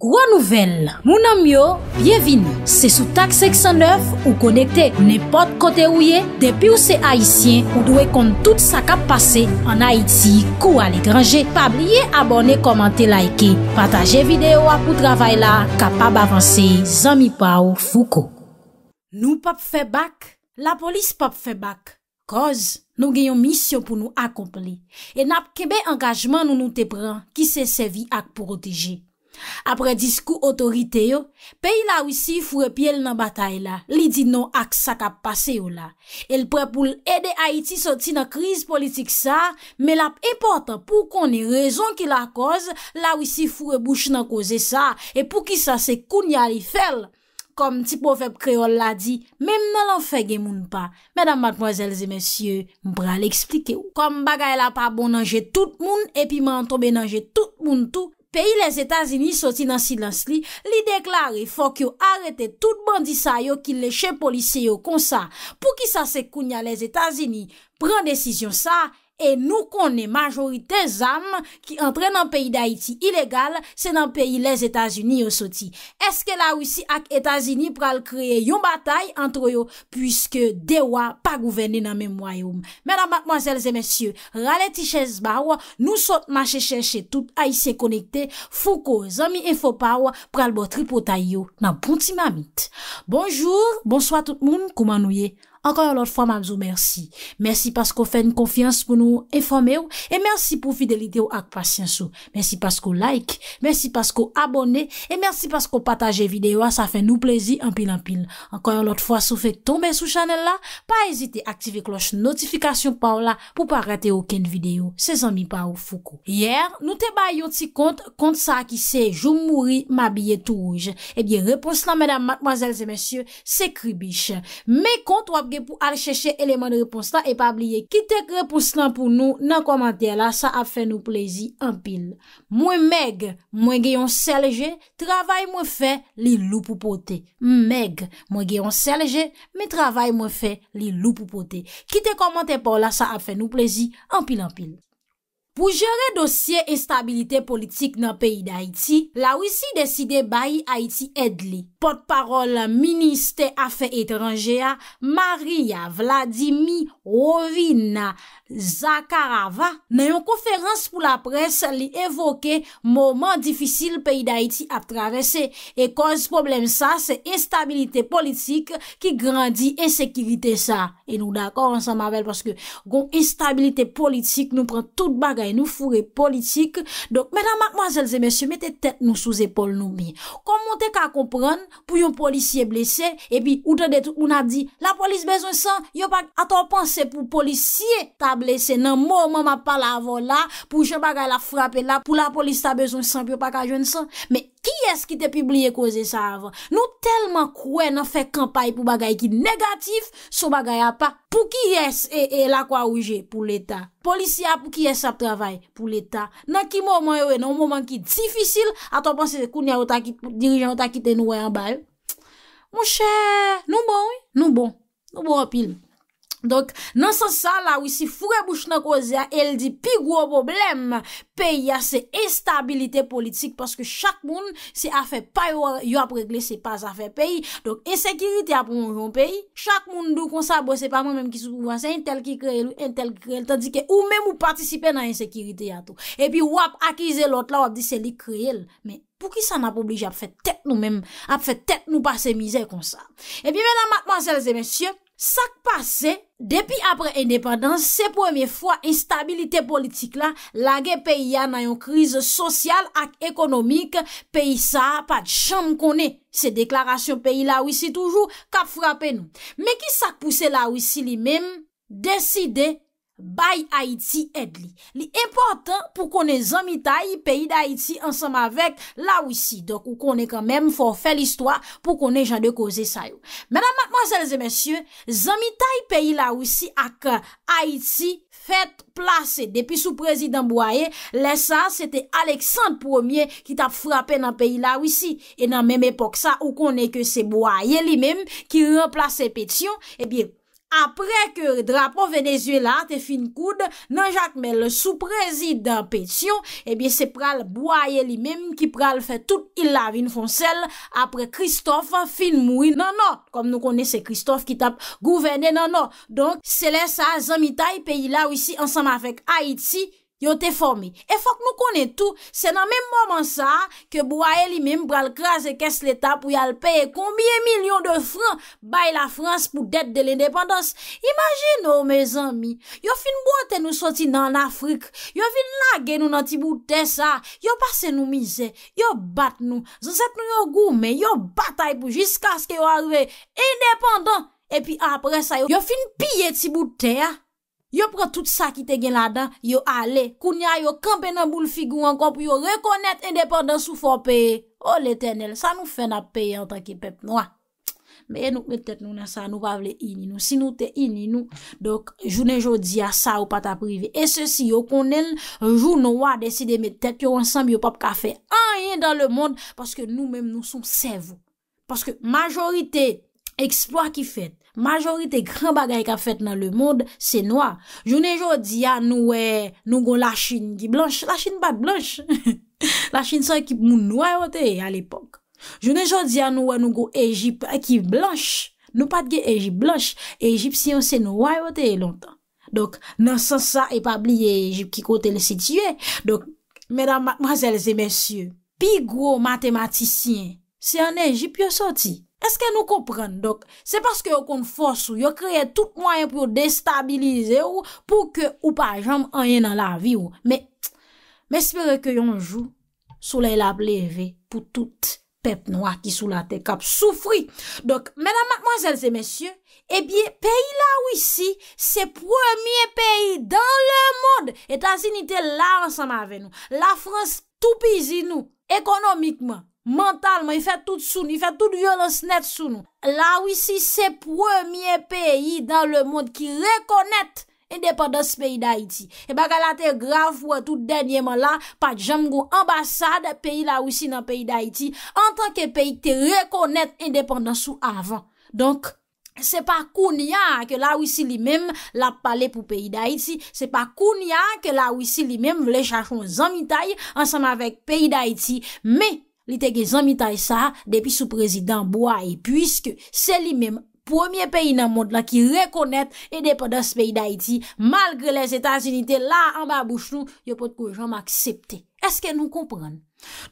Gwa nouvel, mounan myo, byevini, se sou tak 609 ou konekte ou ne pot kote ouye, depi ou se Haitien ou dwe kont tout sa kap pase an Haiti kou ale grange, pa blye abone, komante, laike, pataje videyo ap ou travay la, kap ap avanse, zami pa ou fuko. Nou pap fe bak, la polis pap fe bak, koz nou genyon misyon pou nou akomple. E nap kebe angajman nou nou te pran ki se sevi ak pou roteje. Apre diskou otorite yo, peyi la wisi fure piel nan batay la, lidi nou ak sakap pase yo la. El pre pou l ede Haiti soti nan kriz politik sa, me lap eporta pou koni rezon ki la koz, la wisi fure bouch nan koze sa, e pou ki sa se koun ya li fel, kom ti pofep kreol la di, mem nan lan fege moun pa. Medan madmozelze monsye, mbra li eksplike yo. Kom bagay la pa bonanje tout moun, epi man an tobe nanje tout moun tou, Peyi les Etats-Unis soti nan silans li, li deklari fok yo arete tout bandi sa yo ki leche polisi yo kon sa. Pou ki sa se kounya les Etats-Unis, pren desisyon sa. E nou konen majorite zan ki entre nan peyi da iti ilegal, se nan peyi les Etasuni yo soti. Eske la wisi ak Etasuni pral kreye yon batay antroyo, pwiske dewa pa gouvene nan menmwayom. Menan batmwazelze mesye, raleti chez bawa, nou sot manche cheshe tout a iti konekte, fouko zami enfopawa pral botri potay yo nan punti mamit. Bonjour, bonswa tout moun, kouman nou ye? Ankon yon lot fwa mamzou, mersi. Mersi paskou fè n konfians pou nou enfome ou, e mersi pou fidelite ou ak pasyansou. Mersi paskou like, mersi paskou abone, e mersi paskou pataje videyo a sa fè nou plezi anpil anpil. Ankon yon lot fwa sou fè tombe sou chanel la, pa ezite aktive kloche notifikasyon pa ou la, pou pa rate ouken videyo, se zanmi pa ou foukou. Yer, nou te bay yo ti kont, kont sa ki se, jou mouri, ma biye tou ouj. Ebi, eh repons nan, mèdam, matmoazèlze, mèsyou, se kribish. Me kont pou al chèche eleman de repons lan e pa abliye. Ki te repons lan pou nou nan komantè la sa ap fè nou plezi an pil. Mwen meg, mwen geyon selje, travay mwen fè li lou pou pote. Meg, mwen geyon selje, mi travay mwen fè li lou pou pote. Ki te komantè pa la sa ap fè nou plezi an pil an pil. Pou jere dosye estabilite politik nan peyi d'Haïti, la wisi deside bayi Haïti edli. Pot parol, Ministè Afè Etrangèa, Maria Vladimirovina Zakarava, nan yon konferans pou la pres li evoke mouman difisil peyi d'Haïti ap travesse. E konz problem sa, se estabilite politik ki grandi e sekivite sa. E nou d'akor an san mavel, paske goun estabilite politik nou pran tout bag E nou fure politik Donk menan makmanzelze mensyo Mette tet nou sou zepol nou mi Koman te ka kompran pou yon polisye blese E pi ou te det ou na di La polis bezon san Yo pa a to panse pou polisye ta blese Nan mou mou ma pala avon la Pou jen bagay la frape la Pou la polis ta bezon san Pou yo pa ka jen san Menan Ki yes ki te pibliye koze sa avan? Nou telman kwe nan fe kampay pou bagay ki negatif, sou bagay apan. Pou ki yes e, e lakwa ouje pou l'Etat? Polisia pou ki yes ap travay pou l'Etat? Nan ki mouman yowe, nan mouman ki difisil, atonponsi se koun ya dirijan ou ta kite nouwe anbal? Mou chè, nou bon, nou bon, nou bon opil. Donk nan san sa la wisi fure bouch nan kozya el di pi gwo problem peyi a se estabilite politik paske chak moun se afe pay war yo ap regle se pas afe peyi Donk ensekiriti a pou moun joun peyi chak moun dou konsa bo se pa moun mèm ki sou kouvan se intel ki kre el ou intel ki kre el tandike ou mèm ou patisipe nan ensekiriti ya tou E pi wap akize lot la wap di se li kre el Men pou ki sa nap oblige ap fè tèt nou mèm ap fè tèt nou pa se mizè konsa E pi mè nan matman selze mèsyon Sak pase, depi apre indepadans, se pweme fwa instabilite politik la, lage peyi ya nan yon kriz sosyal ak ekonomik, peyi sa, pat chanm kone, se deklarasyon peyi la wisi toujou, kap frape nou. Me ki sak pwese la wisi li mem, deside... Baye Haïti et li. Li important pou konen zanmi tayi peyi da Haïti ansanm avek la wisi. Dok ou konen kanmen forfe l'histoire pou konen jan de koze sayo. Menan matman selze mensyen, zanmi tayi peyi la wisi ak Haïti fet plase. Depi sou prezident Bouaye, lesa, sete Aleksandre Ier ki tap frape nan peyi la wisi. E nan menm epok sa, ou konen ke se Bouaye li menm ki replase petion, ebye pouk apre ke drapo venezuelan te fin koud, nan jak men le sou prezidant Petio, ebyen eh se pral boye li menm ki pral fe tout il lavin fonsel, apre Christophe fin moui nanon, kom nou konese Christophe ki tap gouvene nanon, donk selesa zanmita yi peyi la wisi ansam avek Haiti, Yo te formi, e fok mou konen tou, se nan menm mouman sa, ke bou a ye li menm pral kras e kes leta pou yal peye, konbye milyon de fran bay la Frans pou det de l'independans. Imagino, me zanmi, yo fin bote nou soti nan Afrik, yo fin nage nou nan tibouten sa, yo pase nou mize, yo bat nou, zan set nou yo goumen, yo batay pou jiska aske yo arve, independan, e pi apre sa, yo fin pye tibouten ya. yo pre tout sa ki te gen la dan, yo ale, koun ya yo kampen nan boule figou an kon, pou yo rekonnet independen sou fò peye. Oh l'Eternel, sa nou fè nan peye an tan ki pep noa. Me enou kwen tet nou nan sa, nou wavle ini nou, si nou te ini nou, dok jounen joudi a sa ou pata privi. E se si yo konen, joun nou wad eside met tet, yo ansam yo pap kafe, an yen dan le moun, paske nou menm nou soum sevou. Paske majorite eksploat ki fet, Majorite gran bagay ka fet nan le moun se noa. Jounen joun diyan nou we eh, nou go la chine ki blanche. La chine bat blanche. La chine san ekip moun noa yote al epok. Jounen joun diyan nou we eh, nou go Ejip ekip blanche. Nou pat ge Ejip blanche. Ejip siyon se noa yote lontan. Dok nan san sa e pa bli Ejip ki kote le sitye. Dok menan matmazelze mensyon. Pi gwo matematisyen se an Ejip yo soti. Eske nou kompren, dok, se paske yon kon fos ou, yon kreye tout mwayen pou destabilize ou, pou ke ou pa jom anye nan la vi ou. Me, me espere ke yon jou, soule la pleve pou tout pep noa ki sou la te kap soufri. Dok, mena mansel se mesye, ebyen, peyi la ou isi, se premiye peyi dan le mod, etansi nite la ansam ave nou, la frans tou pizi nou, ekonomikman. mentalman, y fè tout sou nou, y fè tout violons net sou nou. La wisi se premiè peyi dan le moun ki rekonèt indépendans peyi da iti. E baka la te graf wè tout denyèman la pat jam gou ambassade peyi la wisi nan peyi da iti, an tanke peyi te rekonèt indépendans sou avan. Donk, se pa koun ya ke la wisi li mèm la pale pou peyi da iti, se pa koun ya ke la wisi li mèm vle chakron zanmi tay ansanme avèk peyi da iti. Mè, li te ge zanmita y sa depi sou prezident Boayi, pwiske se li mem pwemye peyi nan mod la ki rekonet e depa dans peyi da iti, malgre les Etats-unite la an ba bouche nou, yo pot koujouan m'aksepte. Eske nou kompran?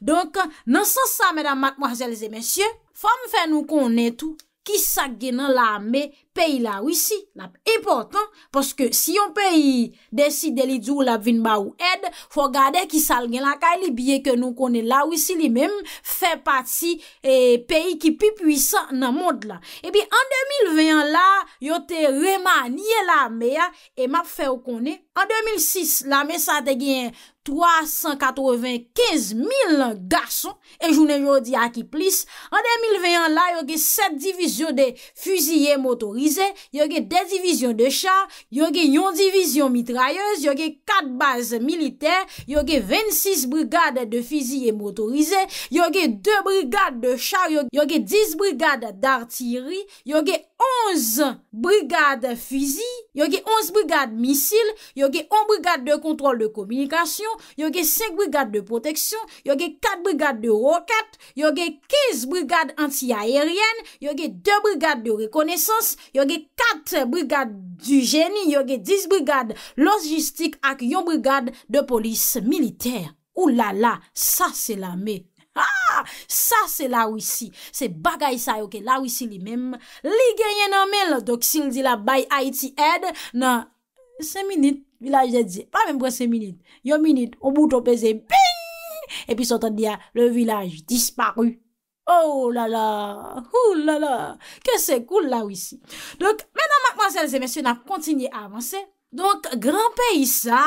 Donk, nan sosa, mèdam, mack, mwazel, zè, mèsyè, fòm fè nou konen tou, ki sa gen nan la mey, peyi la wisi, nap, important, poske si yon peyi desi deli djou la vinba ou ed, fwo gade ki sal gen la ka, li bie ke nou konen la wisi li mem, fe pati e, peyi ki pi pwisan nan mond la. E pi an 2021 la, yo te remanye la mea, e map fe w konen. An 2006, la me sa te gen 395 mil gason, e jounen yo di a ki plis. An 2021 la, yo gen set divizyon de fuziye motoris yonke 2 divizyon de chan, yonke 1 divizyon mitrayez, yonke 4 baz militer, yonke 26 brigade de fizi et motorize, yonke 2 brigade de chan, yonke 10 brigade d'artillerie, yonke 11 brigade fizi, yonke 11 brigade misil, yonke 1 brigade de kontrol de komunikasyon, yonke 5 brigade de proteksyon, yonke 4 brigade de rokat, yonke 15 brigade anti-aeryen, yonke 2 brigade de rekonesans, yonke 2 brigade de proteksyon. Yoge kat brigade du geni, yoge dis brigade logistik ak yon brigade de polis militer. Oulala, sa se la me. Ha! Ah, sa se la wisi. Se bagay sa yoke la wisi li mem. Li genye nomel. Dok sil di la bay Haiti aide nan se minit vilaj de di. Pa menm pou se minit. Yo minit, o bouton peze bing! E pi sotan di ya, le vilaj disparu. Oh oh ou la la, ou la la, ke se koul la wisi. Donk menan makmanselz e mensyon ap kontinye avanse. Donk gran pey sa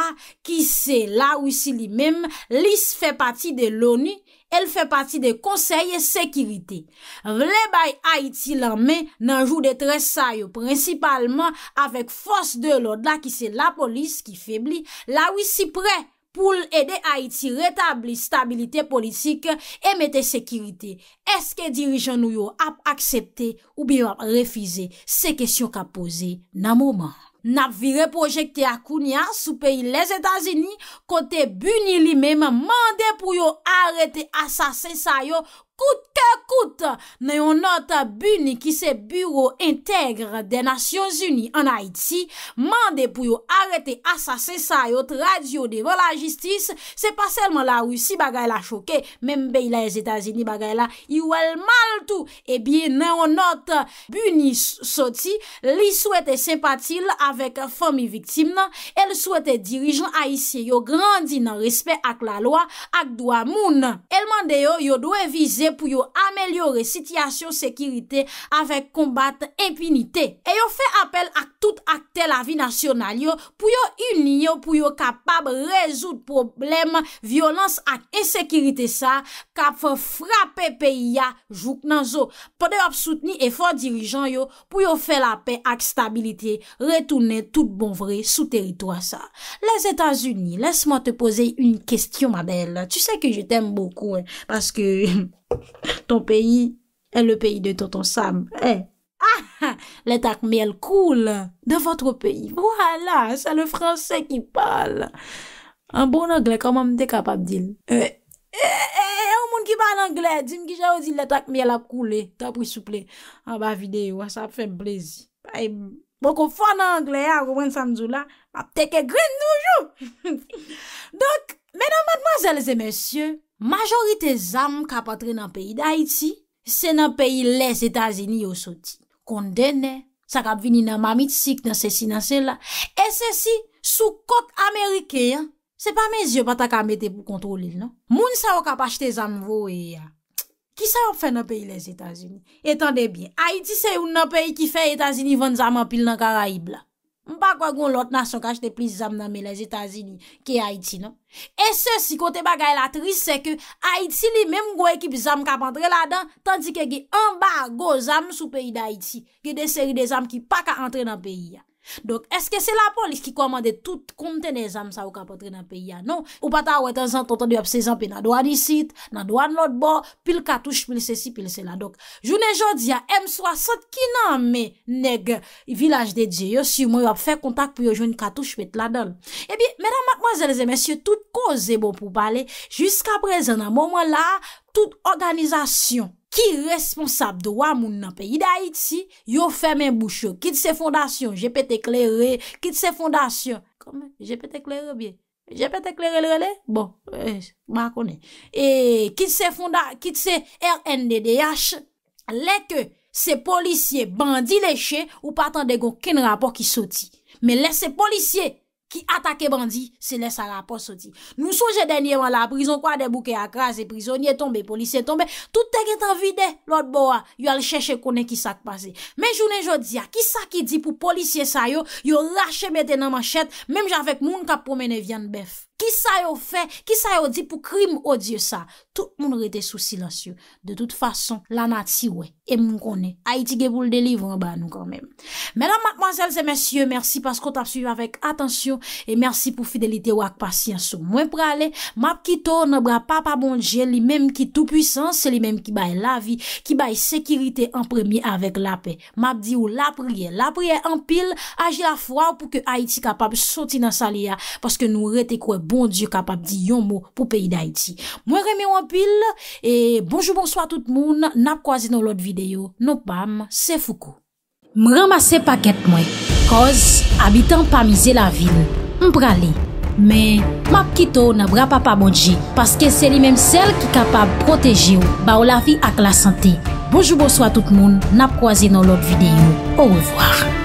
ki se la wisi li mem, lis fe pati de loni, el fe pati de konsey e sekirite. Vle bay Haiti lame nanjou de tre sayo, prinsipalman avek fos de loda ki se la polis ki febli, la wisi pre. pou l ede Haiti retabli stabilite politik e mete sekirite. Eske dirijan nou yo ap aksepte ou bi yo ap refize se kesyon ka pose nan mouman? Nap vire projekte akounia sou peyi le Zetazini, kote buni li mem mande pou yo arete asasen sa yo Kout, kout, kout, nan yon not Bouni ki se bureau integre de Nasyons Uni an Haiti, mande pou yo arete asasensa yot radio de vola jistis, se pa selman la Rusi bagay la choke, menm be yla yon Etasini bagay la yowel mal tou, ebi eh nan yon not Bouni Soti li souete sempatil avek fomi viktim nan, el souete dirijan Aisyen yo grandi nan respet ak la loa ak do amoun el mande yo yo do evize pou yo amelyore sityasyon sekirite avek kombat empinite. E yo fe apel ak tout ak tel avi nasyonal yo pou yo uni yo pou yo kapab rezout problem violans ak esekirite sa kap fwa frape peyi ya jouk nan zo. Pwede wap soutni e fwa dirijan yo pou yo fe la pe ak stabilite retoune tout bon vre sou teritwa sa. Les Etats-Unis, lesse moi te pose yon kestyon, madel. Tu se ke je te mboukou, paske... Ton peyi e le peyi de tonton Sam. E, ah, le takmye koule de votre peyi. Wala, sa le franse ki pale. An bon Angle kamman mte kapap dil. E, e, e, e, e, e, e, ou moun ki pale Angle, di m ki javou di le takmye la koule. Ta pou souple an ba videyo. A sa ap fèm plezi. E, moko fò nan Angle a, gwen San Zoula, map teke grin noujou. Donk, menan madmanzèlezè mensyè, Majorite zam kap atre nan peyi da Haiti, se nan peyi les Etazini yo soti. Kondene, sa kap vini nan Mamit Sik, nan Sesi, nan Sela. E Sesi, sou kot Amerikeyan, se pa men zyo pata ka mette pou kontrolil, non? Moun sa yo kap achete zam vowe ya. Ki sa yo fe nan peyi les Etazini? Etande bien, Haiti se yon nan peyi ki fe Etazini vende zam an pil nan Karaib la. Mpa kwa gwen lot nasyon kache de plis zam nan me les Etasini ki Haiti nan. E se si kote bagay la tris se ke Haiti li menm gwe ekip zam kapandre la dan tanti ke ge anba go zam sou peyi de Haiti. Ge de seri de zam ki pa ka antre nan peyi ya. Donk, eske se la polis ki komande tout konten e zam sa ou kapotre nan pe ya, non? Ou pata ou etan zan ton ton di wap se zan pe nan doan disit, nan doan not bo, pil katouj pil se si, pil se la. Donk, jounen jodi ya M60 kinan me neg village de diyo si moun wap fe kontak pou yo joun katouj pet la don. Ebi, menan matmazelze, mensyo, tout ko ze bon pou pale, jiska prezen nan momon la, tout organizasyon. Ki responsab dowa moun nan pe? I da iti, yo fermen boucho. Kit se fondasyon, jepet eklerre. Kit se fondasyon, jepet eklerre bie. Jepet eklerre lrele? Bon, mwa konen. E, kit se fondasyon, kit se RNDDH, leke se polisye bandi leche ou patan de gon kin rapor ki soti. Men le se polisye, ki atake bandi, se lesa la pos o di. Nou souje denye wala a prizon, kwa de bouke akras, e prizonye tombe, polisye tombe, tout teke tan vide, lout bo a, yo al cheshe kone ki sak pase. Men jounen jodi a, ki sak ki di pou polisye sa yo, yo lache mette nan man chet, menm javek moun kap pomen e vyan bef. Ki sa yo fe, ki sa yo di pou krim o oh die sa. Tout moun rete sou silansyo. De tout fason, la nati we. E moun konen. Haiti ge pou l'delivre ba nou konmen. Menan, mademoiselles et messieurs, merci paskou ta psuive avèk. Atensyon, et merci pou fidelite wak pasien sou mwen pralè. Map ki tou, nabra pa pa bonje, li menm ki tou pwisans, li menm ki baye la vi, ki baye sekirite en premiè avèk la pe. Map di ou la priè. La priè en pil, agi la fwa pou ke Haiti kapab soti nan sali ya, paskou nou rete kwe bou. Bonjou kapap di yon mou pou peyi da iti. Mwen reme wampil. E bonjou, bonjou a tout moun. Nap kwa zi nou lot videyo. Nou pam, se foukou. Mwen ramase paket mwen. Koz, abitan pa mize la vil. Mprale. Men, map kito nan bra pa pa mounji. Paske se li menm sel ki kapap proteji ou. Ba ou la vi ak la sante. Bonjou, bonjou a tout moun. Nap kwa zi nou lot videyo. Ou revoar.